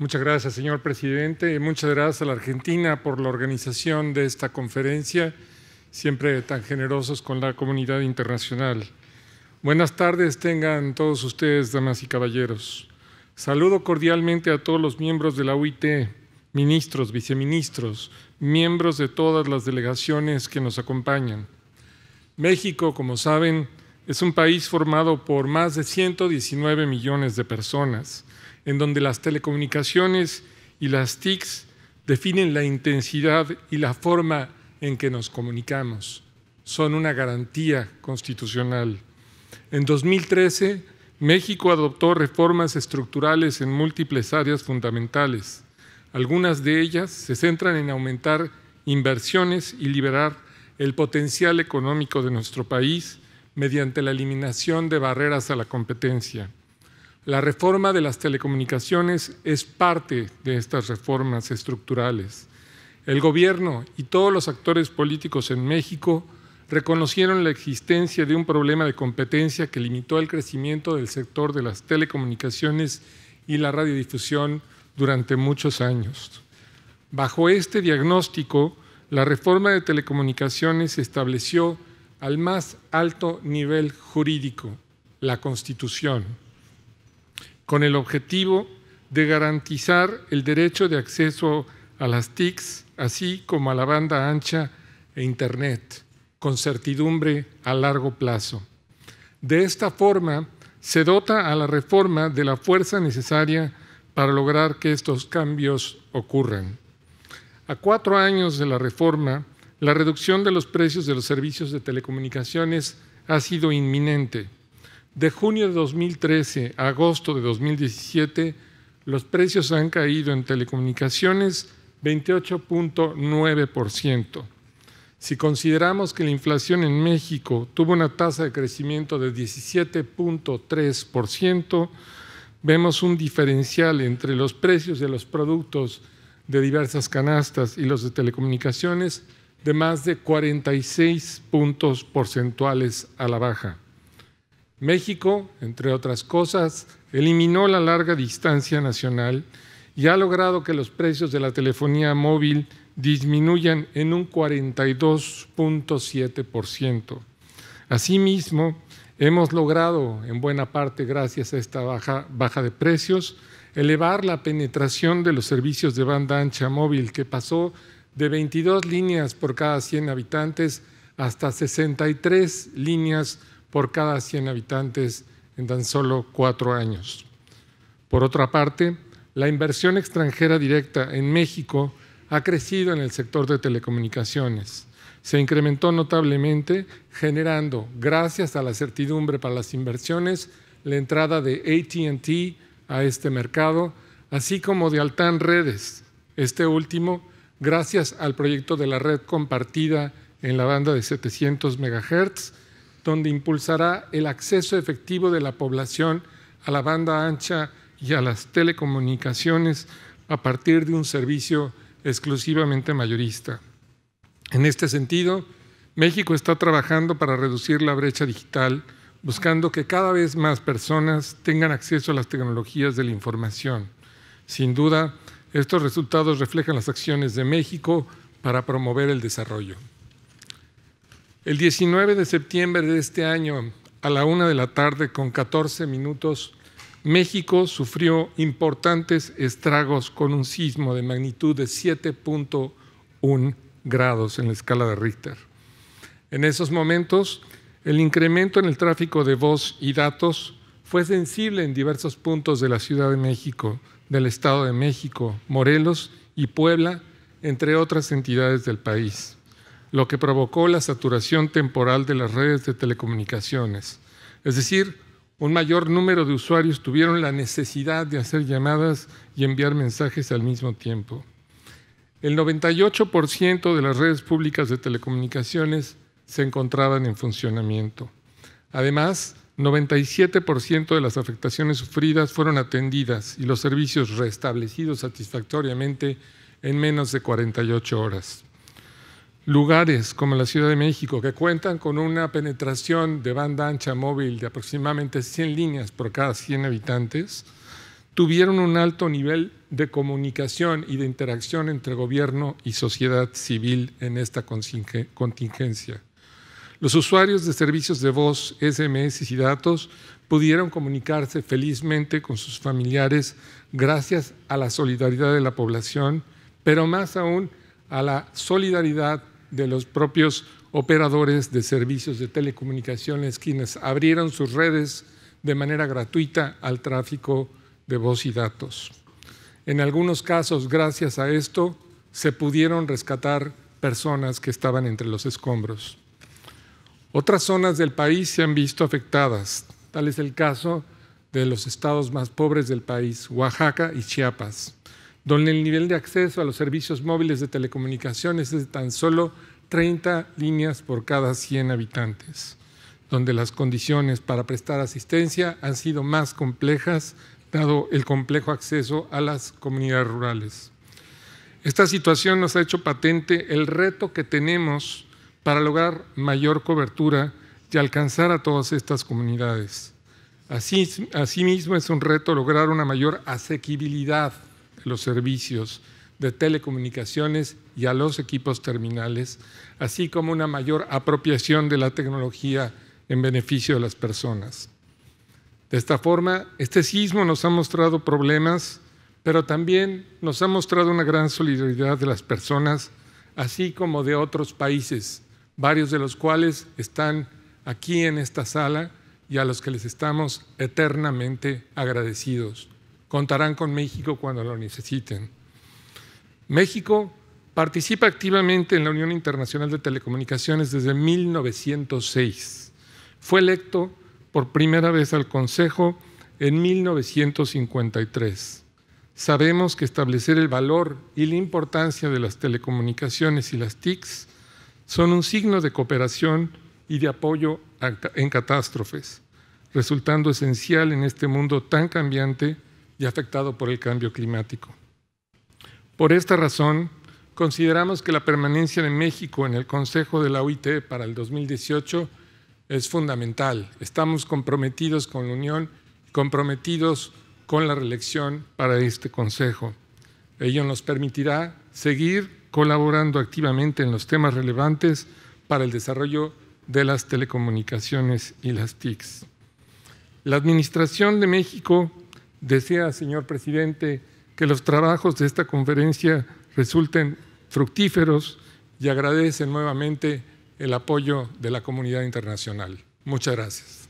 Muchas gracias, señor presidente, y muchas gracias a la Argentina por la organización de esta conferencia, siempre tan generosos con la comunidad internacional. Buenas tardes tengan todos ustedes, damas y caballeros. Saludo cordialmente a todos los miembros de la UIT, ministros, viceministros, miembros de todas las delegaciones que nos acompañan. México, como saben, es un país formado por más de 119 millones de personas en donde las telecomunicaciones y las TICs definen la intensidad y la forma en que nos comunicamos. Son una garantía constitucional. En 2013, México adoptó reformas estructurales en múltiples áreas fundamentales. Algunas de ellas se centran en aumentar inversiones y liberar el potencial económico de nuestro país mediante la eliminación de barreras a la competencia. La reforma de las telecomunicaciones es parte de estas reformas estructurales. El gobierno y todos los actores políticos en México reconocieron la existencia de un problema de competencia que limitó el crecimiento del sector de las telecomunicaciones y la radiodifusión durante muchos años. Bajo este diagnóstico, la reforma de telecomunicaciones estableció al más alto nivel jurídico, la Constitución con el objetivo de garantizar el derecho de acceso a las TICs, así como a la banda ancha e Internet, con certidumbre a largo plazo. De esta forma, se dota a la reforma de la fuerza necesaria para lograr que estos cambios ocurran. A cuatro años de la reforma, la reducción de los precios de los servicios de telecomunicaciones ha sido inminente de junio de 2013 a agosto de 2017, los precios han caído en telecomunicaciones 28.9%. Si consideramos que la inflación en México tuvo una tasa de crecimiento de 17.3%, vemos un diferencial entre los precios de los productos de diversas canastas y los de telecomunicaciones de más de 46 puntos porcentuales a la baja. México, entre otras cosas, eliminó la larga distancia nacional y ha logrado que los precios de la telefonía móvil disminuyan en un 42.7%. Asimismo, hemos logrado, en buena parte gracias a esta baja, baja, de precios, elevar la penetración de los servicios de banda ancha móvil, que pasó de 22 líneas por cada 100 habitantes hasta 63 líneas por cada 100 habitantes en tan solo cuatro años. Por otra parte, la inversión extranjera directa en México ha crecido en el sector de telecomunicaciones. Se incrementó notablemente, generando, gracias a la certidumbre para las inversiones, la entrada de ATT a este mercado, así como de Altan Redes, este último gracias al proyecto de la red compartida en la banda de 700 MHz donde impulsará el acceso efectivo de la población a la banda ancha y a las telecomunicaciones a partir de un servicio exclusivamente mayorista. En este sentido, México está trabajando para reducir la brecha digital, buscando que cada vez más personas tengan acceso a las tecnologías de la información. Sin duda, estos resultados reflejan las acciones de México para promover el desarrollo. El 19 de septiembre de este año, a la una de la tarde con 14 minutos, México sufrió importantes estragos con un sismo de magnitud de 7.1 grados en la escala de Richter. En esos momentos, el incremento en el tráfico de voz y datos fue sensible en diversos puntos de la Ciudad de México, del Estado de México, Morelos y Puebla, entre otras entidades del país lo que provocó la saturación temporal de las redes de telecomunicaciones. Es decir, un mayor número de usuarios tuvieron la necesidad de hacer llamadas y enviar mensajes al mismo tiempo. El 98% de las redes públicas de telecomunicaciones se encontraban en funcionamiento. Además, 97% de las afectaciones sufridas fueron atendidas y los servicios restablecidos satisfactoriamente en menos de 48 horas lugares como la Ciudad de México, que cuentan con una penetración de banda ancha móvil de aproximadamente 100 líneas por cada 100 habitantes, tuvieron un alto nivel de comunicación y de interacción entre gobierno y sociedad civil en esta contingencia. Los usuarios de servicios de voz, SMS y datos pudieron comunicarse felizmente con sus familiares gracias a la solidaridad de la población, pero más aún a la solidaridad de los propios operadores de servicios de telecomunicaciones quienes abrieron sus redes de manera gratuita al tráfico de voz y datos. En algunos casos, gracias a esto, se pudieron rescatar personas que estaban entre los escombros. Otras zonas del país se han visto afectadas, tal es el caso de los estados más pobres del país, Oaxaca y Chiapas donde el nivel de acceso a los servicios móviles de telecomunicaciones es de tan solo 30 líneas por cada 100 habitantes, donde las condiciones para prestar asistencia han sido más complejas dado el complejo acceso a las comunidades rurales. Esta situación nos ha hecho patente el reto que tenemos para lograr mayor cobertura y alcanzar a todas estas comunidades. asimismo, es un reto lograr una mayor asequibilidad los servicios de telecomunicaciones y a los equipos terminales, así como una mayor apropiación de la tecnología en beneficio de las personas. De esta forma, este sismo nos ha mostrado problemas, pero también nos ha mostrado una gran solidaridad de las personas, así como de otros países, varios de los cuales están aquí en esta sala y a los que les estamos eternamente agradecidos contarán con México cuando lo necesiten. México participa activamente en la Unión Internacional de Telecomunicaciones desde 1906. Fue electo por primera vez al Consejo en 1953. Sabemos que establecer el valor y la importancia de las telecomunicaciones y las TICs son un signo de cooperación y de apoyo en catástrofes, resultando esencial en este mundo tan cambiante y afectado por el cambio climático. Por esta razón, consideramos que la permanencia de México en el Consejo de la OIT para el 2018 es fundamental. Estamos comprometidos con la Unión, comprometidos con la reelección para este Consejo. Ello nos permitirá seguir colaborando activamente en los temas relevantes para el desarrollo de las telecomunicaciones y las TICs. La Administración de México Desea, señor presidente, que los trabajos de esta conferencia resulten fructíferos y agradece nuevamente el apoyo de la comunidad internacional. Muchas gracias.